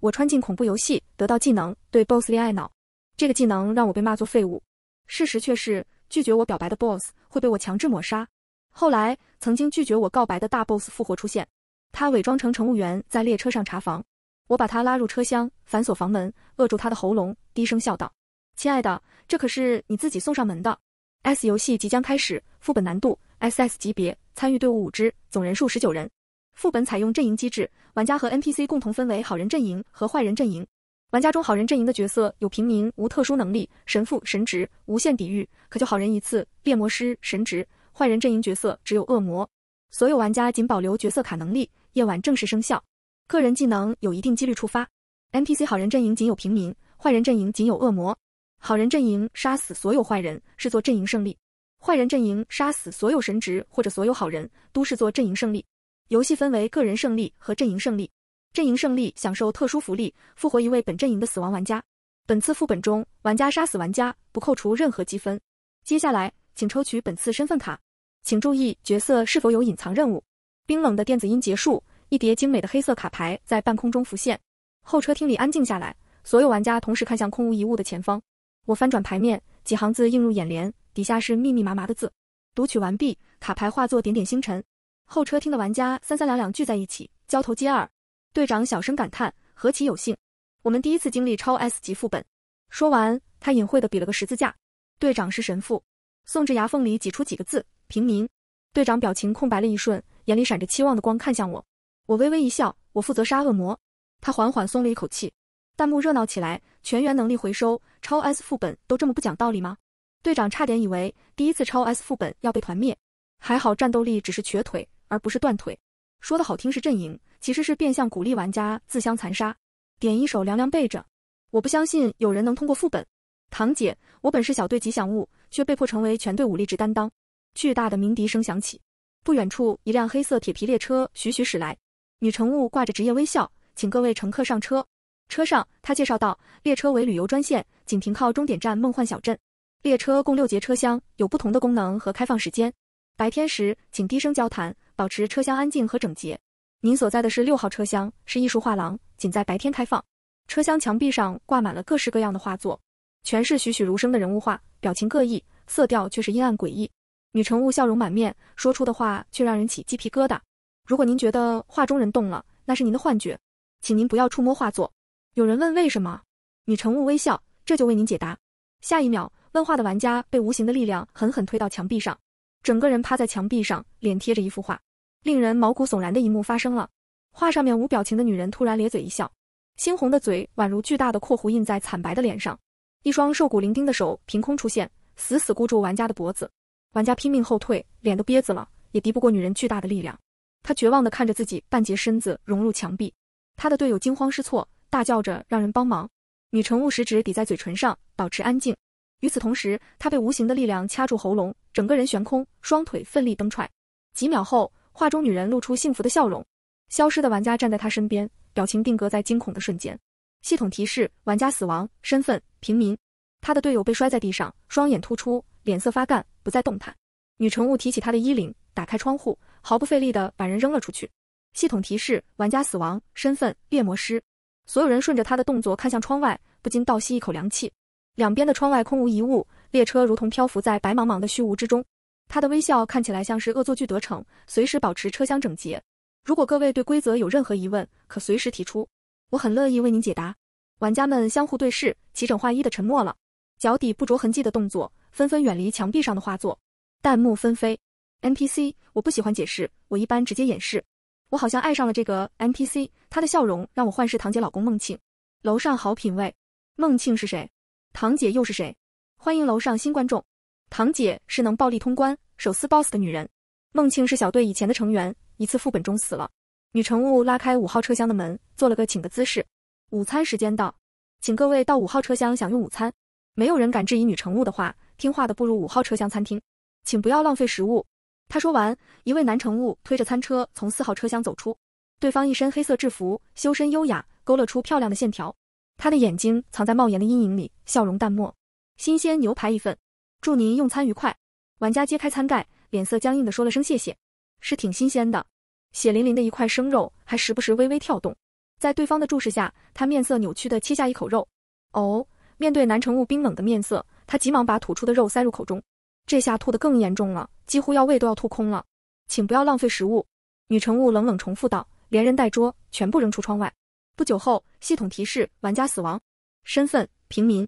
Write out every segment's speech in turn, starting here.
我穿进恐怖游戏，得到技能对 boss 恋爱脑。这个技能让我被骂作废物，事实却是拒绝我表白的 boss 会被我强制抹杀。后来，曾经拒绝我告白的大 boss 复活出现，他伪装成乘务员在列车上查房，我把他拉入车厢，反锁房门，扼住他的喉咙，低声笑道：“亲爱的，这可是你自己送上门的。” S 游戏即将开始，副本难度 SS 级别，参与队伍五支，总人数十九人。副本采用阵营机制，玩家和 NPC 共同分为好人阵营和坏人阵营。玩家中好人阵营的角色有平民，无特殊能力；神父神职无限抵御，可救好人一次。猎魔师神职。坏人阵营角色只有恶魔。所有玩家仅保留角色卡能力。夜晚正式生效，个人技能有一定几率触发。NPC 好人阵营仅有平民，坏人阵营仅有恶魔。好人阵营杀死所有坏人视作阵营胜利，坏人阵营杀死所有神职或者所有好人都是做阵营胜利。游戏分为个人胜利和阵营胜利。阵营胜利享受特殊福利，复活一位本阵营的死亡玩家。本次副本中，玩家杀死玩家不扣除任何积分。接下来，请抽取本次身份卡。请注意角色是否有隐藏任务。冰冷的电子音结束，一叠精美的黑色卡牌在半空中浮现。候车厅里安静下来，所有玩家同时看向空无一物的前方。我翻转牌面，几行字映入眼帘，底下是密密麻麻的字。读取完毕，卡牌化作点点星辰。候车厅的玩家三三两两聚在一起，交头接耳。队长小声感叹：“何其有幸，我们第一次经历超 S 级副本。”说完，他隐晦的比了个十字架。队长是神父，宋至牙缝里挤出几个字：“平民。”队长表情空白了一瞬，眼里闪着期望的光看向我。我微微一笑：“我负责杀恶魔。”他缓缓松了一口气。弹幕热闹起来：“全员能力回收，超 S 副本都这么不讲道理吗？”队长差点以为第一次超 S 副本要被团灭，还好战斗力只是瘸腿。而不是断腿，说的好听是阵营，其实是变相鼓励玩家自相残杀。点一首凉凉，背着。我不相信有人能通过副本。堂姐，我本是小队吉祥物，却被迫成为全队武力值担当。巨大的鸣笛声响起，不远处一辆黑色铁皮列车徐徐驶来。女乘务挂着职业微笑，请各位乘客上车。车上，她介绍道：“列车为旅游专线，仅停靠终点站梦幻小镇。列车共六节车厢，有不同的功能和开放时间。白天时，请低声交谈。”保持车厢安静和整洁。您所在的是六号车厢，是艺术画廊，仅在白天开放。车厢墙壁上挂满了各式各样的画作，全是栩栩如生的人物画，表情各异，色调却是阴暗诡异。女乘务笑容满面，说出的话却让人起鸡皮疙瘩。如果您觉得画中人动了，那是您的幻觉，请您不要触摸画作。有人问为什么，女乘务微笑，这就为您解答。下一秒，问话的玩家被无形的力量狠狠推到墙壁上，整个人趴在墙壁上，脸贴着一幅画。令人毛骨悚然的一幕发生了，画上面无表情的女人突然咧嘴一笑，猩红的嘴宛如巨大的括弧印在惨白的脸上，一双瘦骨伶仃的手凭空出现，死死箍住玩家的脖子，玩家拼命后退，脸都憋紫了，也敌不过女人巨大的力量。他绝望地看着自己半截身子融入墙壁，他的队友惊慌失措，大叫着让人帮忙。女乘务食指抵在嘴唇上，保持安静。与此同时，他被无形的力量掐住喉咙，整个人悬空，双腿奋力蹬踹。几秒后。画中女人露出幸福的笑容，消失的玩家站在她身边，表情定格在惊恐的瞬间。系统提示：玩家死亡，身份平民。他的队友被摔在地上，双眼突出，脸色发干，不再动弹。女乘务提起他的衣领，打开窗户，毫不费力地把人扔了出去。系统提示：玩家死亡，身份猎魔师。所有人顺着他的动作看向窗外，不禁倒吸一口凉气。两边的窗外空无一物，列车如同漂浮在白茫茫的虚无之中。他的微笑看起来像是恶作剧得逞，随时保持车厢整洁。如果各位对规则有任何疑问，可随时提出，我很乐意为您解答。玩家们相互对视，齐整画一的沉默了，脚底不着痕迹的动作，纷纷远离墙壁上的画作。弹幕纷飞，NPC，我不喜欢解释，我一般直接演示。我好像爱上了这个 NPC，他的笑容让我幻视堂姐老公孟庆。楼上好品味，孟庆是谁？堂姐又是谁？欢迎楼上新观众。堂姐是能暴力通关、手撕 boss 的女人。孟庆是小队以前的成员，一次副本中死了。女乘务拉开五号车厢的门，做了个请的姿势。午餐时间到，请各位到五号车厢享用午餐。没有人敢质疑女乘务的话，听话的步入五号车厢餐厅。请不要浪费食物。他说完，一位男乘务推着餐车从四号车厢走出。对方一身黑色制服，修身优雅，勾勒出漂亮的线条。他的眼睛藏在帽檐的阴影里，笑容淡漠。新鲜牛排一份。祝您用餐愉快。玩家揭开餐盖，脸色僵硬的说了声谢谢。是挺新鲜的，血淋淋的一块生肉，还时不时微微跳动。在对方的注视下，他面色扭曲的切下一口肉。哦，面对男乘务冰冷的面色，他急忙把吐出的肉塞入口中。这下吐的更严重了，几乎要胃都要吐空了。请不要浪费食物。女乘务冷冷重复道，连人带桌全部扔出窗外。不久后，系统提示玩家死亡，身份平民。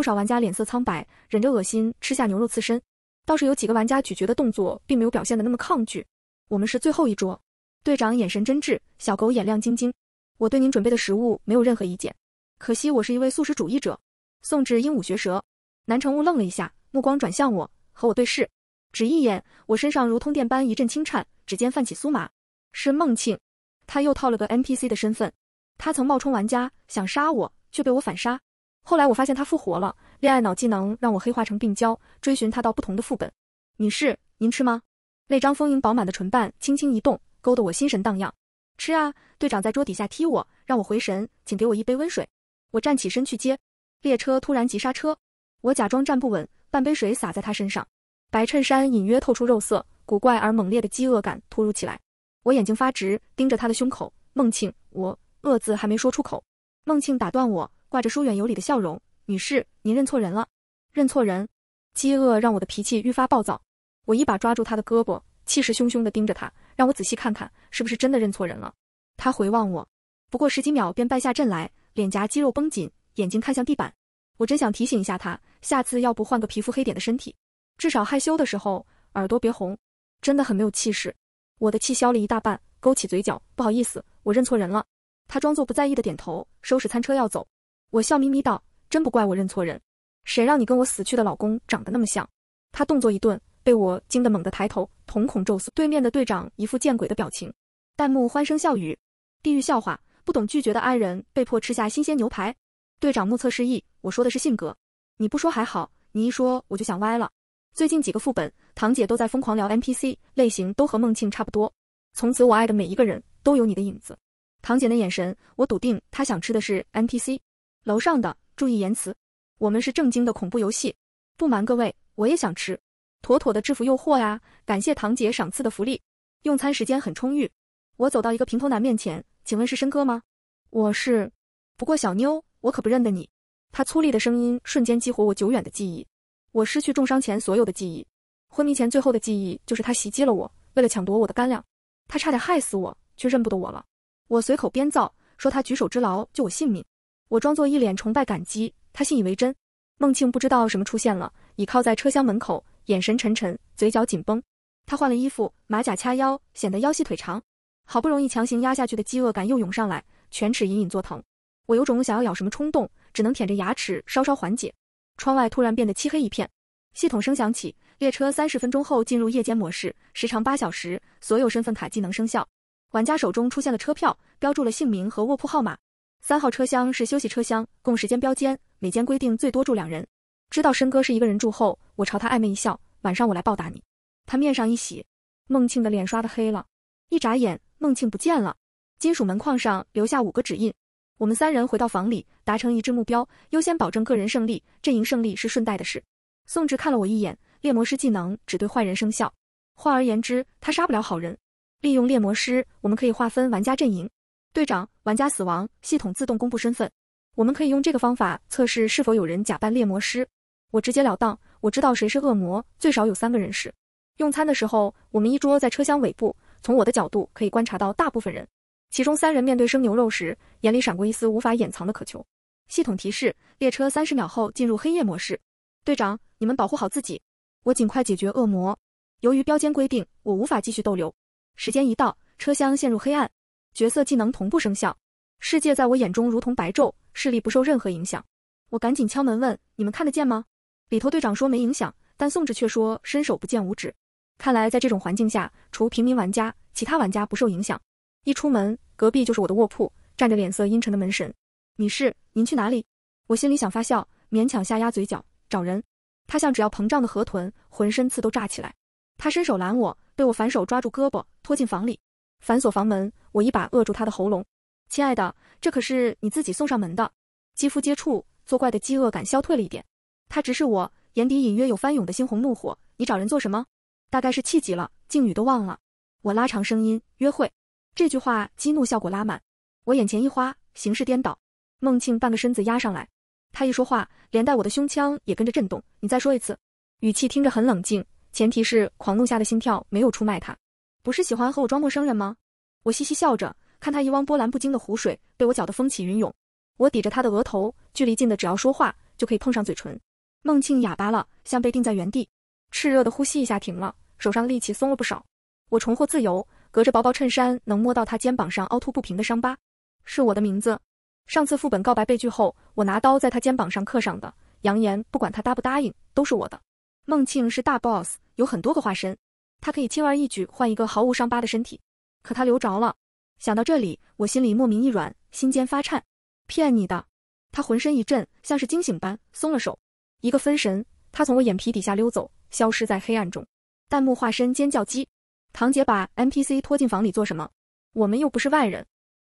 不少玩家脸色苍白，忍着恶心吃下牛肉刺身，倒是有几个玩家咀嚼的动作并没有表现的那么抗拒。我们是最后一桌，队长眼神真挚，小狗眼亮晶晶。我对您准备的食物没有任何意见，可惜我是一位素食主义者。宋智鹦鹉学舌，南城雾愣了一下，目光转向我，和我对视，只一眼，我身上如通电般一阵轻颤，指尖泛起酥麻。是孟庆，他又套了个 NPC 的身份，他曾冒充玩家想杀我，却被我反杀。后来我发现他复活了，恋爱脑技能让我黑化成病娇，追寻他到不同的副本。女士，您吃吗？那张丰盈饱满的唇瓣轻轻一动，勾得我心神荡漾。吃啊！队长在桌底下踢我，让我回神。请给我一杯温水。我站起身去接，列车突然急刹车，我假装站不稳，半杯水洒在他身上。白衬衫隐约透出肉色，古怪而猛烈的饥饿感突如其来，我眼睛发直，盯着他的胸口。孟庆，我饿字还没说出口，孟庆打断我。挂着疏远有礼的笑容，女士，您认错人了。认错人，饥饿让我的脾气愈发暴躁，我一把抓住他的胳膊，气势汹汹地盯着他，让我仔细看看是不是真的认错人了。他回望我，不过十几秒便败下阵来，脸颊肌肉绷紧，眼睛看向地板。我真想提醒一下他，下次要不换个皮肤黑点的身体，至少害羞的时候耳朵别红，真的很没有气势。我的气消了一大半，勾起嘴角，不好意思，我认错人了。他装作不在意的点头，收拾餐车要走。我笑眯眯道：“真不怪我认错人，谁让你跟我死去的老公长得那么像？”他动作一顿，被我惊得猛地抬头，瞳孔骤缩。对面的队长一副见鬼的表情。弹幕欢声笑语，地狱笑话。不懂拒绝的爱人被迫吃下新鲜牛排。队长目测示意：“我说的是性格。你不说还好，你一说我就想歪了。最近几个副本，堂姐都在疯狂聊 NPC，类型都和孟庆差不多。从此我爱的每一个人都有你的影子。堂姐那眼神，我笃定她想吃的是 NPC。楼上的，注意言辞。我们是正经的恐怖游戏。不瞒各位，我也想吃，妥妥的制服诱惑呀。感谢堂姐赏赐的福利。用餐时间很充裕。我走到一个平头男面前，请问是申哥吗？我是。不过小妞，我可不认得你。他粗粝的声音瞬间激活我久远的记忆。我失去重伤前所有的记忆，昏迷前最后的记忆就是他袭击了我，为了抢夺我的干粮，他差点害死我，却认不得我了。我随口编造，说他举手之劳救我性命。我装作一脸崇拜感激，他信以为真。孟庆不知道什么出现了，倚靠在车厢门口，眼神沉沉，嘴角紧绷。他换了衣服，马甲掐腰，显得腰细腿长。好不容易强行压下去的饥饿感又涌上来，犬齿隐隐作疼。我有种想要咬什么冲动，只能舔着牙齿稍稍缓解。窗外突然变得漆黑一片，系统声响起，列车三十分钟后进入夜间模式，时长八小时，所有身份卡技能生效。玩家手中出现了车票，标注了姓名和卧铺号码。三号车厢是休息车厢，共十间标间，每间规定最多住两人。知道申哥是一个人住后，我朝他暧昧一笑。晚上我来报答你。他面上一喜，孟庆的脸刷的黑了。一眨眼，孟庆不见了。金属门框上留下五个指印。我们三人回到房里，达成一致目标：优先保证个人胜利，阵营胜利是顺带的事。宋直看了我一眼，猎魔师技能只对坏人生效。换而言之，他杀不了好人。利用猎魔师，我们可以划分玩家阵营。队长，玩家死亡，系统自动公布身份。我们可以用这个方法测试是否有人假扮猎魔师。我直截了当，我知道谁是恶魔，最少有三个人是。用餐的时候，我们一桌在车厢尾部，从我的角度可以观察到大部分人。其中三人面对生牛肉时，眼里闪过一丝无法掩藏的渴求。系统提示，列车三十秒后进入黑夜模式。队长，你们保护好自己，我尽快解决恶魔。由于标间规定，我无法继续逗留。时间一到，车厢陷入黑暗。角色技能同步生效，世界在我眼中如同白昼，视力不受任何影响。我赶紧敲门问：“你们看得见吗？”里头队长说没影响，但宋智却说伸手不见五指。看来在这种环境下，除平民玩家，其他玩家不受影响。一出门，隔壁就是我的卧铺，站着脸色阴沉的门神。女士，您去哪里？我心里想发笑，勉强下压嘴角。找人，他像只要膨胀的河豚，浑身刺都炸起来。他伸手拦我，被我反手抓住胳膊，拖进房里。反锁房门，我一把扼住他的喉咙，亲爱的，这可是你自己送上门的。肌肤接触，作怪的饥饿感消退了一点。他直视我，眼底隐约有翻涌的猩红怒火。你找人做什么？大概是气急了，敬语都忘了。我拉长声音，约会这句话激怒效果拉满。我眼前一花，形势颠倒，孟庆半个身子压上来。他一说话，连带我的胸腔也跟着震动。你再说一次，语气听着很冷静，前提是狂怒下的心跳没有出卖他。不是喜欢和我装陌生人吗？我嘻嘻笑着，看他一汪波澜不惊的湖水被我搅得风起云涌。我抵着他的额头，距离近的只要说话就可以碰上嘴唇。孟庆哑巴了，像被定在原地，炽热的呼吸一下停了，手上的力气松了不少。我重获自由，隔着薄薄衬衫能摸到他肩膀上凹凸不平的伤疤。是我的名字，上次副本告白被拒后，我拿刀在他肩膀上刻上的，扬言不管他答不答应都是我的。孟庆是大 boss，有很多个化身。他可以轻而易举换一个毫无伤疤的身体，可他留着了。想到这里，我心里莫名一软，心尖发颤。骗你的！他浑身一震，像是惊醒般松了手。一个分神，他从我眼皮底下溜走，消失在黑暗中。弹幕化身尖叫鸡，堂姐把 NPC 拖进房里做什么？我们又不是外人，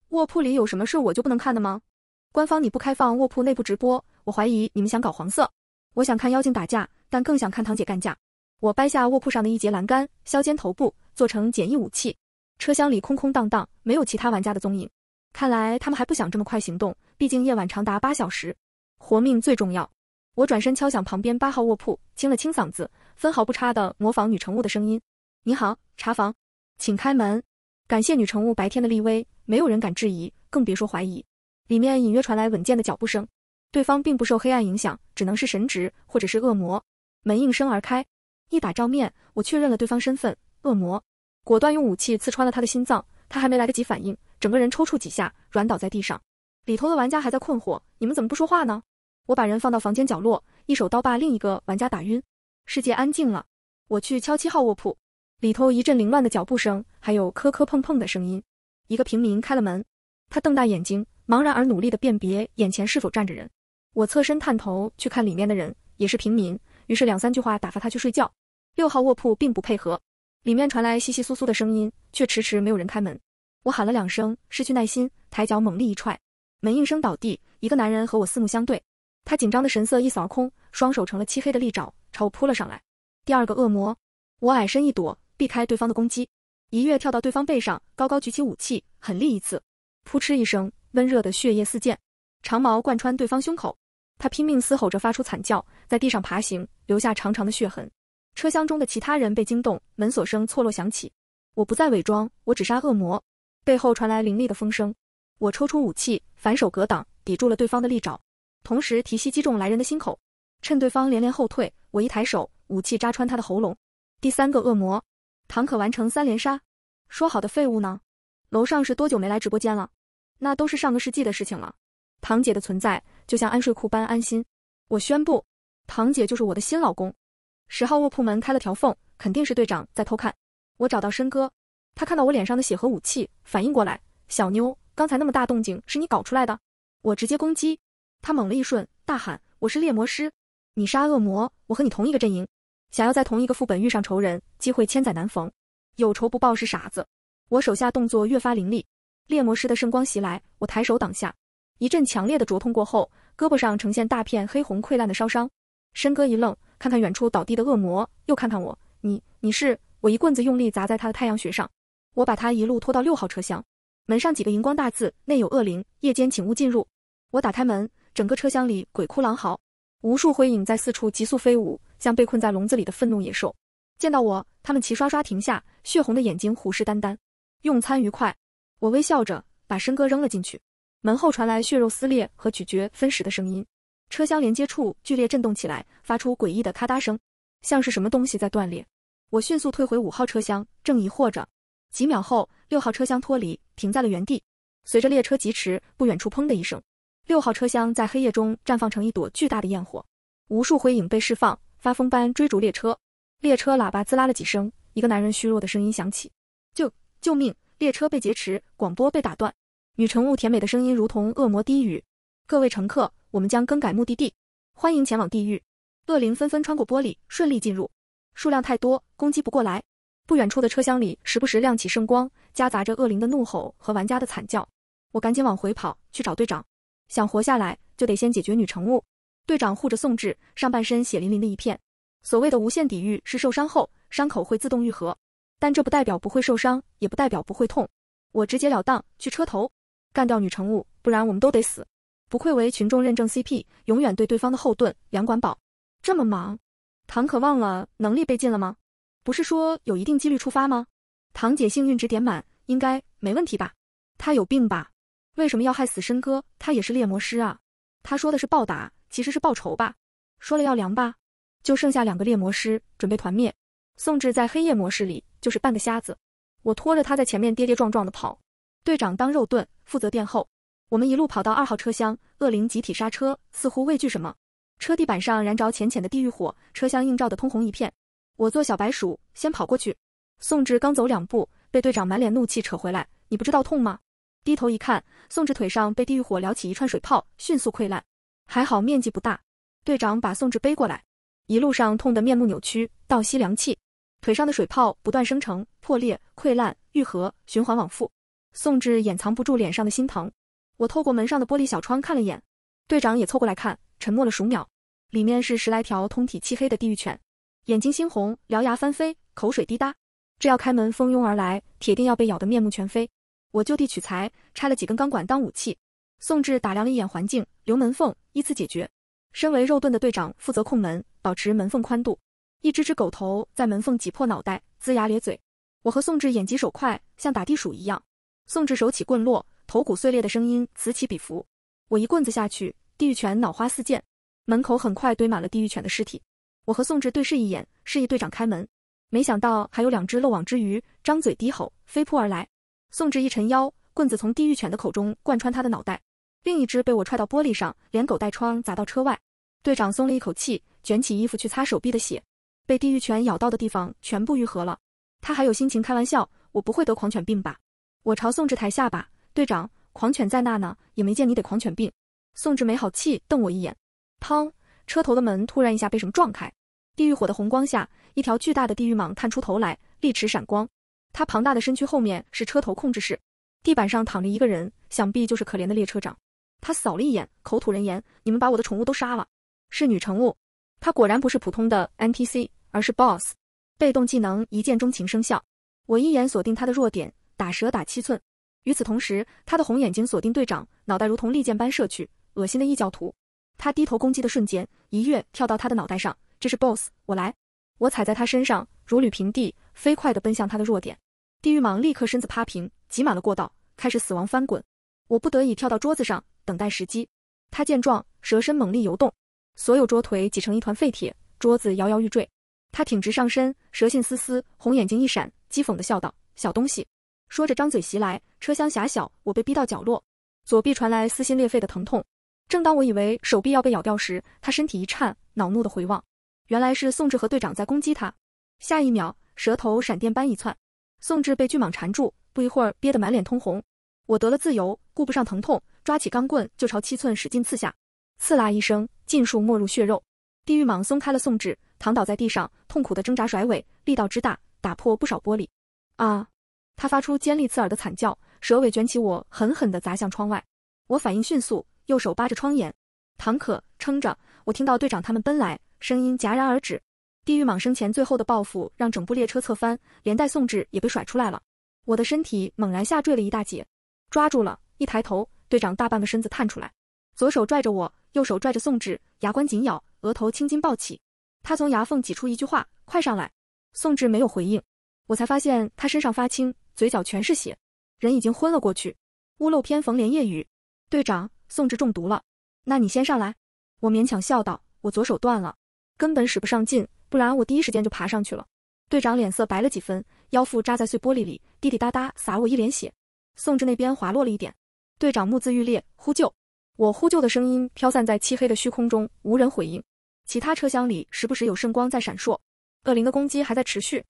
卧铺里有什么事我就不能看的吗？官方你不开放卧铺内部直播，我怀疑你们想搞黄色。我想看妖精打架，但更想看堂姐干架。我掰下卧铺上的一节栏杆，削尖头部做成简易武器。车厢里空空荡荡，没有其他玩家的踪影。看来他们还不想这么快行动，毕竟夜晚长达八小时，活命最重要。我转身敲响旁边八号卧铺，清了清嗓子，分毫不差的模仿女乘务的声音：“你好，查房，请开门。”感谢女乘务白天的立威，没有人敢质疑，更别说怀疑。里面隐约传来稳健的脚步声，对方并不受黑暗影响，只能是神职或者是恶魔。门应声而开。一打照面，我确认了对方身份，恶魔果断用武器刺穿了他的心脏，他还没来得及反应，整个人抽搐几下，软倒在地上。里头的玩家还在困惑，你们怎么不说话呢？我把人放到房间角落，一手刀把另一个玩家打晕，世界安静了。我去敲七号卧铺，里头一阵凌乱的脚步声，还有磕磕碰碰的声音。一个平民开了门，他瞪大眼睛，茫然而努力地辨别眼前是否站着人。我侧身探头去看里面的人，也是平民，于是两三句话打发他去睡觉。六号卧铺并不配合，里面传来窸窸窣窣的声音，却迟迟没有人开门。我喊了两声，失去耐心，抬脚猛力一踹，门应声倒地。一个男人和我四目相对，他紧张的神色一扫而空，双手成了漆黑的利爪，朝我扑了上来。第二个恶魔，我矮身一躲，避开对方的攻击，一跃跳到对方背上，高高举起武器，狠力一次，扑哧一声，温热的血液四溅，长矛贯穿对方胸口。他拼命嘶吼着发出惨叫，在地上爬行，留下长长的血痕。车厢中的其他人被惊动，门锁声错落响起。我不再伪装，我只杀恶魔。背后传来凌厉的风声，我抽出武器，反手格挡，抵住了对方的利爪，同时提膝击中来人的心口。趁对方连连后退，我一抬手，武器扎穿他的喉咙。第三个恶魔，唐可完成三连杀。说好的废物呢？楼上是多久没来直播间了？那都是上个世纪的事情了。唐姐的存在就像安睡裤般安心。我宣布，唐姐就是我的新老公。十号卧铺门开了条缝，肯定是队长在偷看。我找到申哥，他看到我脸上的血和武器，反应过来：小妞，刚才那么大动静是你搞出来的？我直接攻击他，猛了一瞬，大喊：我是猎魔师，你杀恶魔，我和你同一个阵营，想要在同一个副本遇上仇人，机会千载难逢，有仇不报是傻子。我手下动作越发凌厉，猎魔师的圣光袭来，我抬手挡下，一阵强烈的灼痛过后，胳膊上呈现大片黑红溃烂的烧伤。申哥一愣，看看远处倒地的恶魔，又看看我，你，你是？我一棍子用力砸在他的太阳穴上，我把他一路拖到六号车厢门上，几个荧光大字内有恶灵，夜间请勿进入。我打开门，整个车厢里鬼哭狼嚎，无数灰影在四处急速飞舞，像被困在笼子里的愤怒野兽。见到我，他们齐刷刷停下，血红的眼睛虎视眈眈。用餐愉快，我微笑着把申哥扔了进去，门后传来血肉撕裂和咀嚼分食的声音。车厢连接处剧烈震动起来，发出诡异的咔嗒声，像是什么东西在断裂。我迅速退回五号车厢，正疑惑着，几秒后，六号车厢脱离，停在了原地。随着列车疾驰，不远处砰的一声，六号车厢在黑夜中绽放成一朵巨大的焰火，无数灰影被释放，发疯般追逐列车。列车喇叭滋啦了几声，一个男人虚弱的声音响起：“救救命！列车被劫持，广播被打断。”女乘务甜美的声音如同恶魔低语：“各位乘客。”我们将更改目的地，欢迎前往地狱。恶灵纷纷穿过玻璃，顺利进入。数量太多，攻击不过来。不远处的车厢里，时不时亮起圣光，夹杂着恶灵的怒吼和玩家的惨叫。我赶紧往回跑去找队长，想活下来就得先解决女乘务。队长护着宋智，上半身血淋淋的一片。所谓的无限抵御是受伤后伤口会自动愈合，但这不代表不会受伤，也不代表不会痛。我直截了当去车头干掉女乘务，不然我们都得死。不愧为群众认证 CP，永远对对方的后盾。梁管饱这么忙，唐可忘了能力被禁了吗？不是说有一定几率触发吗？唐姐幸运值点满，应该没问题吧？他有病吧？为什么要害死申哥？他也是猎魔师啊！他说的是报答，其实是报仇吧？说了要凉吧？就剩下两个猎魔师，准备团灭。宋智在黑夜模式里就是半个瞎子，我拖着他在前面跌跌撞撞的跑，队长当肉盾，负责殿后。我们一路跑到二号车厢，恶灵集体刹车，似乎畏惧什么。车地板上燃着浅浅的地狱火，车厢映照的通红一片。我做小白鼠，先跑过去。宋智刚走两步，被队长满脸怒气扯回来。你不知道痛吗？低头一看，宋智腿上被地狱火燎起一串水泡，迅速溃烂。还好面积不大。队长把宋智背过来，一路上痛得面目扭曲，倒吸凉气。腿上的水泡不断生成、破裂、溃烂、愈合，循环往复。宋智掩藏不住脸上的心疼。我透过门上的玻璃小窗看了眼，队长也凑过来看，沉默了数秒。里面是十来条通体漆黑的地狱犬，眼睛猩红，獠牙翻飞，口水滴答。这要开门蜂拥而来，铁定要被咬得面目全非。我就地取材，拆了几根钢管当武器。宋智打量了一眼环境，留门缝，依次解决。身为肉盾的队长负责控门，保持门缝宽度。一只只狗头在门缝挤破脑袋，龇牙咧嘴。我和宋智眼疾手快，像打地鼠一样。宋智手起棍落。头骨碎裂的声音此起彼伏，我一棍子下去，地狱犬脑花四溅，门口很快堆满了地狱犬的尸体。我和宋智对视一眼，示意队长开门。没想到还有两只漏网之鱼，张嘴低吼，飞扑而来。宋智一沉腰，棍子从地狱犬的口中贯穿他的脑袋。另一只被我踹到玻璃上，连狗带窗砸到车外。队长松了一口气，卷起衣服去擦手臂的血，被地狱犬咬到的地方全部愈合了。他还有心情开玩笑，我不会得狂犬病吧？我朝宋智抬下巴。队长，狂犬在那呢，也没见你得狂犬病。宋志没好气瞪我一眼。砰！车头的门突然一下被什么撞开，地狱火的红光下，一条巨大的地狱蟒探出头来，利齿闪光。它庞大的身躯后面是车头控制室，地板上躺着一个人，想必就是可怜的列车长。他扫了一眼，口吐人言：“你们把我的宠物都杀了。”是女乘务，她果然不是普通的 NPC，而是 boss。被动技能一见钟情生效，我一眼锁定他的弱点，打蛇打七寸。与此同时，他的红眼睛锁定队长，脑袋如同利剑般射去。恶心的异教徒，他低头攻击的瞬间，一跃跳到他的脑袋上。这是 BOSS，我来。我踩在他身上，如履平地，飞快地奔向他的弱点。地狱蟒立刻身子趴平，挤满了过道，开始死亡翻滚。我不得已跳到桌子上，等待时机。他见状，蛇身猛力游动，所有桌腿挤成一团废铁，桌子摇摇欲坠。他挺直上身，蛇信嘶嘶，红眼睛一闪，讥讽地笑道：“小东西。”说着，张嘴袭来。车厢狭小，我被逼到角落，左臂传来撕心裂肺的疼痛。正当我以为手臂要被咬掉时，他身体一颤，恼怒地回望，原来是宋智和队长在攻击他。下一秒，蛇头闪电般一窜，宋智被巨蟒缠住，不一会儿憋得满脸通红。我得了自由，顾不上疼痛，抓起钢棍就朝七寸使劲刺下，刺啦一声，尽数没入血肉。地狱蟒松开了宋智，躺倒在地上，痛苦的挣扎甩尾，力道之大，打破不少玻璃。啊！他发出尖利刺耳的惨叫，蛇尾卷起我，狠狠地砸向窗外。我反应迅速，右手扒着窗沿，唐可撑着我。听到队长他们奔来，声音戛然而止。地狱蟒生前最后的报复，让整部列车侧翻，连带宋智也被甩出来了。我的身体猛然下坠了一大截，抓住了一抬头，队长大半个身子探出来，左手拽着我，右手拽着宋智，牙关紧咬，额头青筋暴起。他从牙缝挤出一句话：“快上来！”宋智没有回应。我才发现他身上发青。嘴角全是血，人已经昏了过去。屋漏偏逢连夜雨，队长宋志中毒了。那你先上来。我勉强笑道，我左手断了，根本使不上劲，不然我第一时间就爬上去了。队长脸色白了几分，腰腹扎在碎玻璃里，滴滴答答洒我一脸血。宋志那边滑落了一点。队长目眦欲裂，呼救。我呼救的声音飘散在漆黑的虚空中，无人回应。其他车厢里时不时有圣光在闪烁，恶灵的攻击还在持续。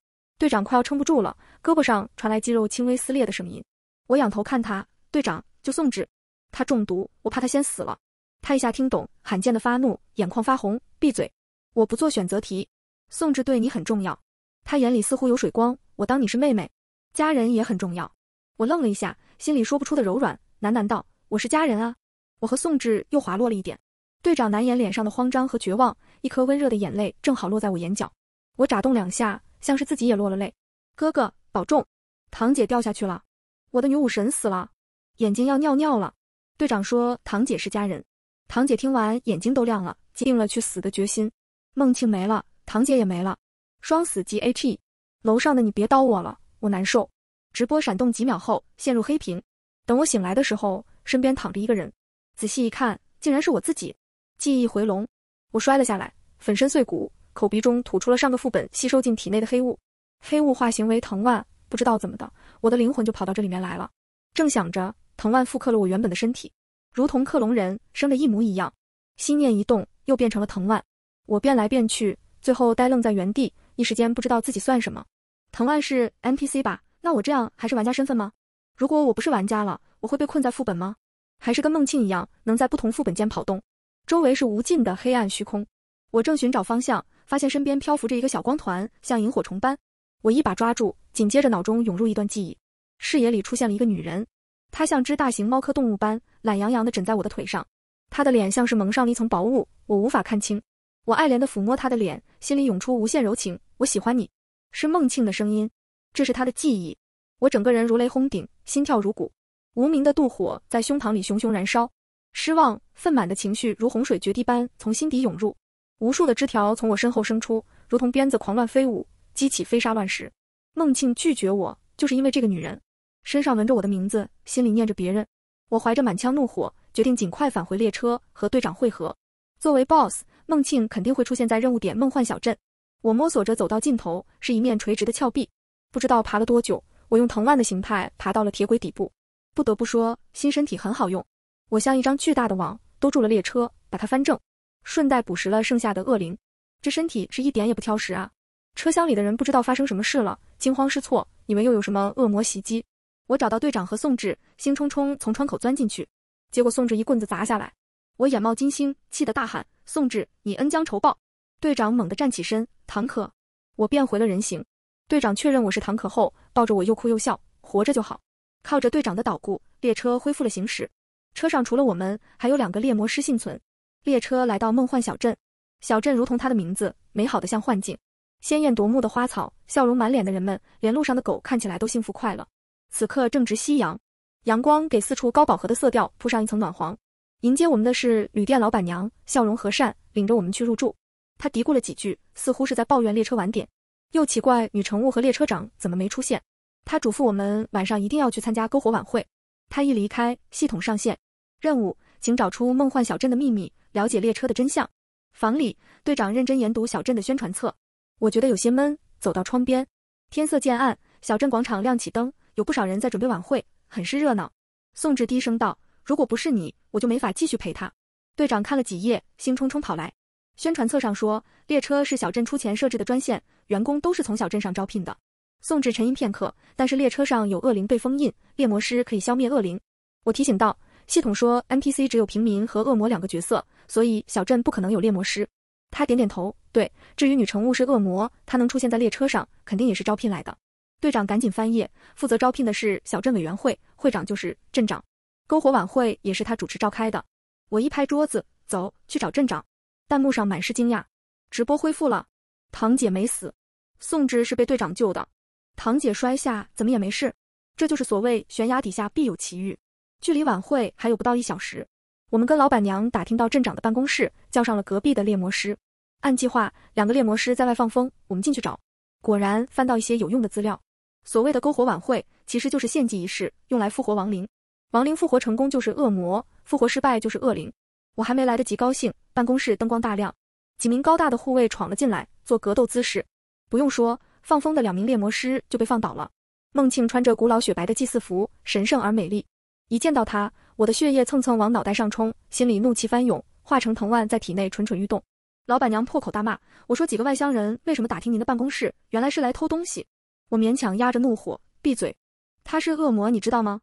队长快要撑不住了，胳膊上传来肌肉轻微撕裂的声音。我仰头看他，队长就宋智，他中毒，我怕他先死了。他一下听懂，罕见的发怒，眼眶发红，闭嘴，我不做选择题。宋智对你很重要，他眼里似乎有水光，我当你是妹妹，家人也很重要。我愣了一下，心里说不出的柔软，喃喃道：“我是家人啊。”我和宋智又滑落了一点。队长难掩脸上的慌张和绝望，一颗温热的眼泪正好落在我眼角，我眨动两下。像是自己也落了泪，哥哥保重。堂姐掉下去了，我的女武神死了，眼睛要尿尿了。队长说堂姐是家人，堂姐听完眼睛都亮了，定了去死的决心。孟庆没了，堂姐也没了，双死级 H E。楼上的你别刀我了，我难受。直播闪动几秒后陷入黑屏，等我醒来的时候，身边躺着一个人，仔细一看竟然是我自己。记忆回笼，我摔了下来，粉身碎骨。口鼻中吐出了上个副本吸收进体内的黑雾，黑雾化形为藤蔓，不知道怎么的，我的灵魂就跑到这里面来了。正想着，藤蔓复刻了我原本的身体，如同克隆人生的一模一样。心念一动，又变成了藤蔓。我变来变去，最后呆愣在原地，一时间不知道自己算什么。藤蔓是 NPC 吧？那我这样还是玩家身份吗？如果我不是玩家了，我会被困在副本吗？还是跟孟境一样，能在不同副本间跑动？周围是无尽的黑暗虚空，我正寻找方向。发现身边漂浮着一个小光团，像萤火虫般，我一把抓住，紧接着脑中涌入一段记忆，视野里出现了一个女人，她像只大型猫科动物般懒洋洋地枕在我的腿上，她的脸像是蒙上了一层薄雾，我无法看清。我爱怜地抚摸她的脸，心里涌出无限柔情。我喜欢你，是孟庆的声音，这是她的记忆。我整个人如雷轰顶，心跳如鼓，无名的妒火在胸膛里熊熊燃烧，失望、愤满的情绪如洪水决堤般从心底涌入。无数的枝条从我身后生出，如同鞭子狂乱飞舞，激起飞沙乱石。孟庆拒绝我，就是因为这个女人身上纹着我的名字，心里念着别人。我怀着满腔怒火，决定尽快返回列车和队长汇合。作为 boss，孟庆肯定会出现在任务点梦幻小镇。我摸索着走到尽头，是一面垂直的峭壁。不知道爬了多久，我用藤蔓的形态爬到了铁轨底部。不得不说，新身体很好用。我像一张巨大的网，兜住了列车，把它翻正。顺带捕食了剩下的恶灵，这身体是一点也不挑食啊！车厢里的人不知道发生什么事了，惊慌失措。你们又有什么恶魔袭击？我找到队长和宋智，兴冲冲从窗口钻进去，结果宋智一棍子砸下来，我眼冒金星，气得大喊：“宋智，你恩将仇报！”队长猛地站起身，唐可，我变回了人形。队长确认我是唐可后，抱着我又哭又笑，活着就好。靠着队长的捣鼓，列车恢复了行驶。车上除了我们，还有两个猎魔师幸存。列车来到梦幻小镇，小镇如同它的名字，美好的像幻境。鲜艳夺目的花草，笑容满脸的人们，连路上的狗看起来都幸福快乐。此刻正值夕阳，阳光给四处高饱和的色调铺上一层暖黄。迎接我们的是旅店老板娘，笑容和善，领着我们去入住。她嘀咕了几句，似乎是在抱怨列车晚点，又奇怪女乘务和列车长怎么没出现。她嘱咐我们晚上一定要去参加篝火晚会。她一离开，系统上线，任务。请找出梦幻小镇的秘密，了解列车的真相。房里，队长认真研读小镇的宣传册。我觉得有些闷，走到窗边。天色渐暗，小镇广场亮起灯，有不少人在准备晚会，很是热闹。宋智低声道：“如果不是你，我就没法继续陪他。”队长看了几页，兴冲冲跑来。宣传册上说，列车是小镇出钱设置的专线，员工都是从小镇上招聘的。宋智沉吟片刻，但是列车上有恶灵被封印，猎魔师可以消灭恶灵。我提醒道。系统说，NPC 只有平民和恶魔两个角色，所以小镇不可能有猎魔师。他点点头，对。至于女乘务是恶魔，她能出现在列车上，肯定也是招聘来的。队长赶紧翻页，负责招聘的是小镇委员会，会长就是镇长。篝火晚会也是他主持召开的。我一拍桌子，走，去找镇长。弹幕上满是惊讶，直播恢复了，堂姐没死，宋智是被队长救的，堂姐摔下怎么也没事，这就是所谓悬崖底下必有奇遇。距离晚会还有不到一小时，我们跟老板娘打听到镇长的办公室，叫上了隔壁的猎魔师。按计划，两个猎魔师在外放风，我们进去找，果然翻到一些有用的资料。所谓的篝火晚会，其实就是献祭仪式，用来复活亡灵。亡灵复活成功就是恶魔，复活失败就是恶灵。我还没来得及高兴，办公室灯光大亮，几名高大的护卫闯了进来，做格斗姿势。不用说，放风的两名猎魔师就被放倒了。孟庆穿着古老雪白的祭祀服，神圣而美丽。一见到他，我的血液蹭蹭往脑袋上冲，心里怒气翻涌，化成藤蔓在体内蠢蠢欲动。老板娘破口大骂：“我说几个外乡人为什么打听您的办公室？原来是来偷东西。”我勉强压着怒火，闭嘴。他是恶魔，你知道吗？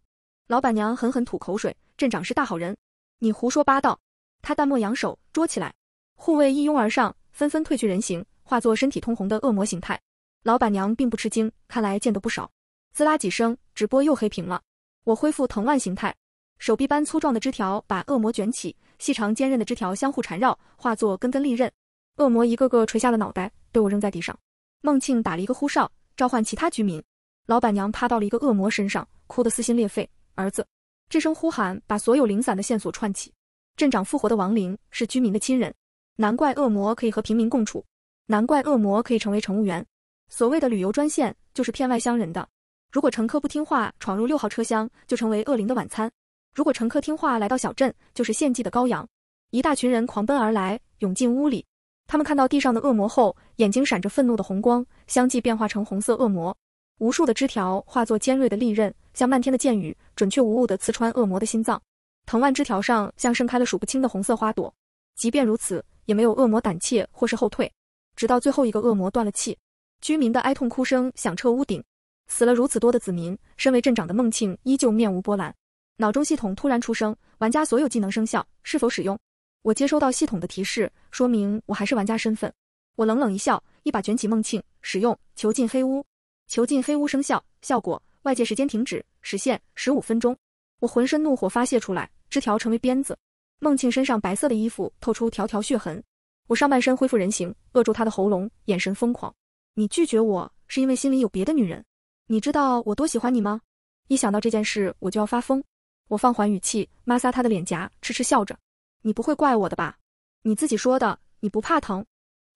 老板娘狠狠吐口水。镇长是大好人，你胡说八道。他淡漠扬手捉起来，护卫一拥而上，纷纷褪去人形，化作身体通红的恶魔形态。老板娘并不吃惊，看来见得不少。滋啦几声，直播又黑屏了。我恢复藤蔓形态，手臂般粗壮的枝条把恶魔卷起，细长坚韧的枝条相互缠绕，化作根根利刃。恶魔一个个垂下了脑袋，被我扔在地上。孟庆打了一个呼哨，召唤其他居民。老板娘趴到了一个恶魔身上，哭得撕心裂肺。儿子，这声呼喊把所有零散的线索串起。镇长复活的亡灵是居民的亲人，难怪恶魔可以和平民共处，难怪恶魔可以成为乘务员。所谓的旅游专线就是骗外乡人的。如果乘客不听话，闯入六号车厢，就成为恶灵的晚餐；如果乘客听话，来到小镇，就是献祭的羔羊。一大群人狂奔而来，涌进屋里。他们看到地上的恶魔后，眼睛闪着愤怒的红光，相继变化成红色恶魔。无数的枝条化作尖锐的利刃，像漫天的箭雨，准确无误地刺穿恶魔的心脏。藤蔓枝条上像盛开了数不清的红色花朵。即便如此，也没有恶魔胆怯或是后退。直到最后一个恶魔断了气，居民的哀痛哭声响彻屋顶。死了如此多的子民，身为镇长的孟庆依旧面无波澜。脑中系统突然出声：“玩家所有技能生效，是否使用？”我接收到系统的提示，说明我还是玩家身份。我冷冷一笑，一把卷起孟庆，使用囚禁黑屋。囚禁黑屋生效，效果：外界时间停止，时限十五分钟。我浑身怒火发泄出来，枝条成为鞭子。孟庆身上白色的衣服透出条条血痕。我上半身恢复人形，扼住他的喉咙，眼神疯狂。你拒绝我，是因为心里有别的女人？你知道我多喜欢你吗？一想到这件事，我就要发疯。我放缓语气，抹挲他的脸颊，痴痴笑着。你不会怪我的吧？你自己说的，你不怕疼。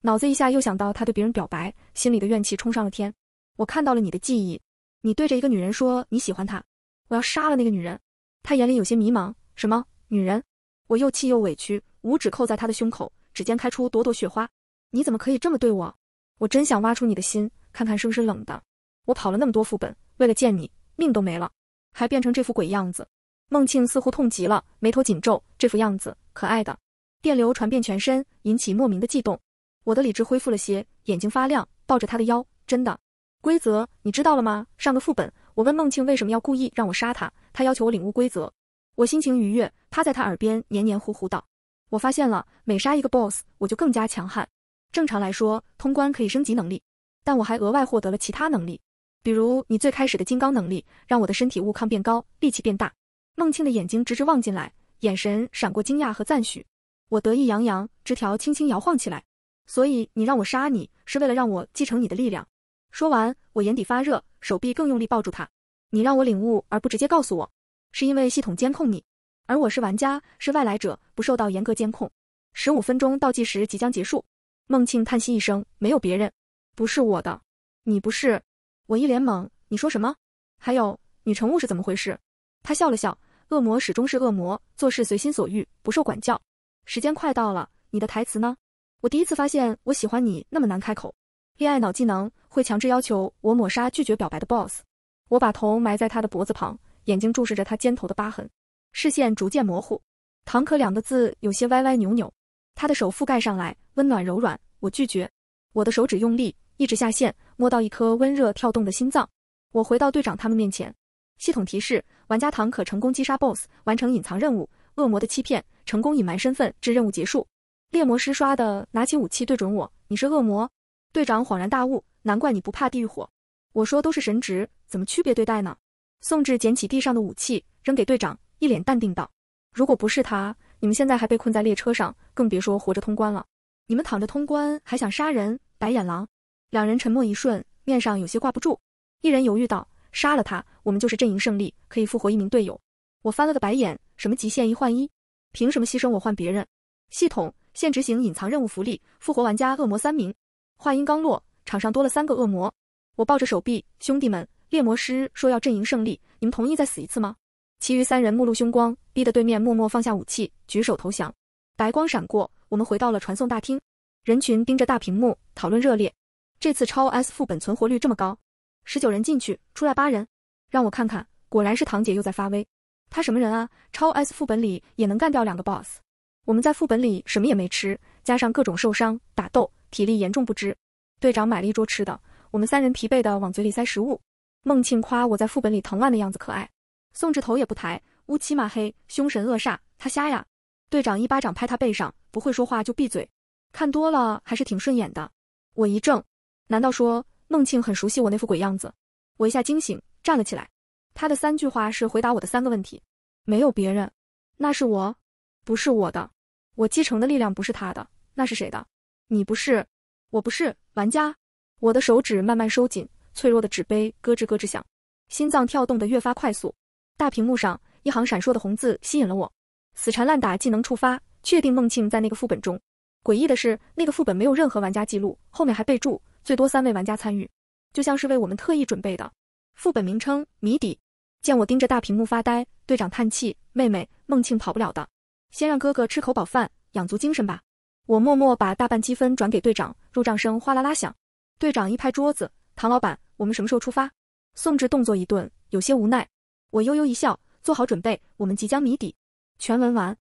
脑子一下又想到他对别人表白，心里的怨气冲上了天。我看到了你的记忆，你对着一个女人说你喜欢她，我要杀了那个女人。他眼里有些迷茫，什么女人？我又气又委屈，五指扣在他的胸口，指尖开出朵朵雪花。你怎么可以这么对我？我真想挖出你的心，看看是不是冷的。我跑了那么多副本，为了见你，命都没了，还变成这副鬼样子。孟庆似乎痛极了，眉头紧皱，这副样子，可爱的电流传遍全身，引起莫名的悸动。我的理智恢复了些，眼睛发亮，抱着他的腰，真的。规则，你知道了吗？上个副本，我问孟庆为什么要故意让我杀他，他要求我领悟规则。我心情愉悦，趴在他耳边黏黏糊糊道：“我发现了，每杀一个 BOSS，我就更加强悍。正常来说，通关可以升级能力，但我还额外获得了其他能力。”比如你最开始的金刚能力，让我的身体物抗变高，力气变大。孟庆的眼睛直直望进来，眼神闪过惊讶和赞许。我得意洋洋，枝条轻轻摇晃起来。所以你让我杀你，是为了让我继承你的力量。说完，我眼底发热，手臂更用力抱住他。你让我领悟而不直接告诉我，是因为系统监控你，而我是玩家，是外来者，不受到严格监控。十五分钟倒计时即将结束。孟庆叹息一声，没有别人，不是我的，你不是。我一脸懵，你说什么？还有女乘务是怎么回事？他笑了笑，恶魔始终是恶魔，做事随心所欲，不受管教。时间快到了，你的台词呢？我第一次发现我喜欢你那么难开口，恋爱脑技能会强制要求我抹杀拒绝表白的 boss。我把头埋在他的脖子旁，眼睛注视着他肩头的疤痕，视线逐渐模糊。唐可两个字有些歪歪扭扭。他的手覆盖上来，温暖柔软。我拒绝，我的手指用力。一直下线，摸到一颗温热跳动的心脏。我回到队长他们面前，系统提示：玩家唐可成功击杀 BOSS，完成隐藏任务《恶魔的欺骗》，成功隐瞒身份至任务结束。猎魔师刷的，拿起武器对准我：“你是恶魔。”队长恍然大悟：“难怪你不怕地狱火。”我说：“都是神职，怎么区别对待呢？”宋智捡起地上的武器，扔给队长，一脸淡定道：“如果不是他，你们现在还被困在列车上，更别说活着通关了。你们躺着通关还想杀人，白眼狼！”两人沉默一瞬，面上有些挂不住。一人犹豫道：“杀了他，我们就是阵营胜利，可以复活一名队友。”我翻了个白眼：“什么极限一换一？凭什么牺牲我换别人？”系统现执行隐藏任务福利，复活玩家恶魔三名。话音刚落，场上多了三个恶魔。我抱着手臂：“兄弟们，猎魔师说要阵营胜利，你们同意再死一次吗？”其余三人目露凶光，逼得对面默默放下武器，举手投降。白光闪过，我们回到了传送大厅。人群盯着大屏幕，讨论热烈。这次超 S 副本存活率这么高，十九人进去出来八人，让我看看，果然是堂姐又在发威。她什么人啊？超 S 副本里也能干掉两个 BOSS。我们在副本里什么也没吃，加上各种受伤打斗，体力严重不支。队长买了一桌吃的，我们三人疲惫的往嘴里塞食物。孟庆夸我在副本里藤蔓的样子可爱。宋智头也不抬，乌漆嘛黑，凶神恶煞。他瞎呀？队长一巴掌拍他背上，不会说话就闭嘴。看多了还是挺顺眼的。我一怔。难道说孟庆很熟悉我那副鬼样子？我一下惊醒，站了起来。他的三句话是回答我的三个问题：没有别人，那是我，不是我的。我继承的力量不是他的，那是谁的？你不是，我不是玩家。我的手指慢慢收紧，脆弱的纸杯咯吱咯吱响，心脏跳动的越发快速。大屏幕上一行闪烁的红字吸引了我：死缠烂打技能触发，确定孟庆在那个副本中。诡异的是，那个副本没有任何玩家记录，后面还备注。最多三位玩家参与，就像是为我们特意准备的。副本名称：谜底。见我盯着大屏幕发呆，队长叹气：“妹妹，孟庆跑不了的，先让哥哥吃口饱饭，养足精神吧。”我默默把大半积分转给队长，入账声哗啦啦响。队长一拍桌子：“唐老板，我们什么时候出发？”宋智动作一顿，有些无奈。我悠悠一笑：“做好准备，我们即将谜底。”全文完。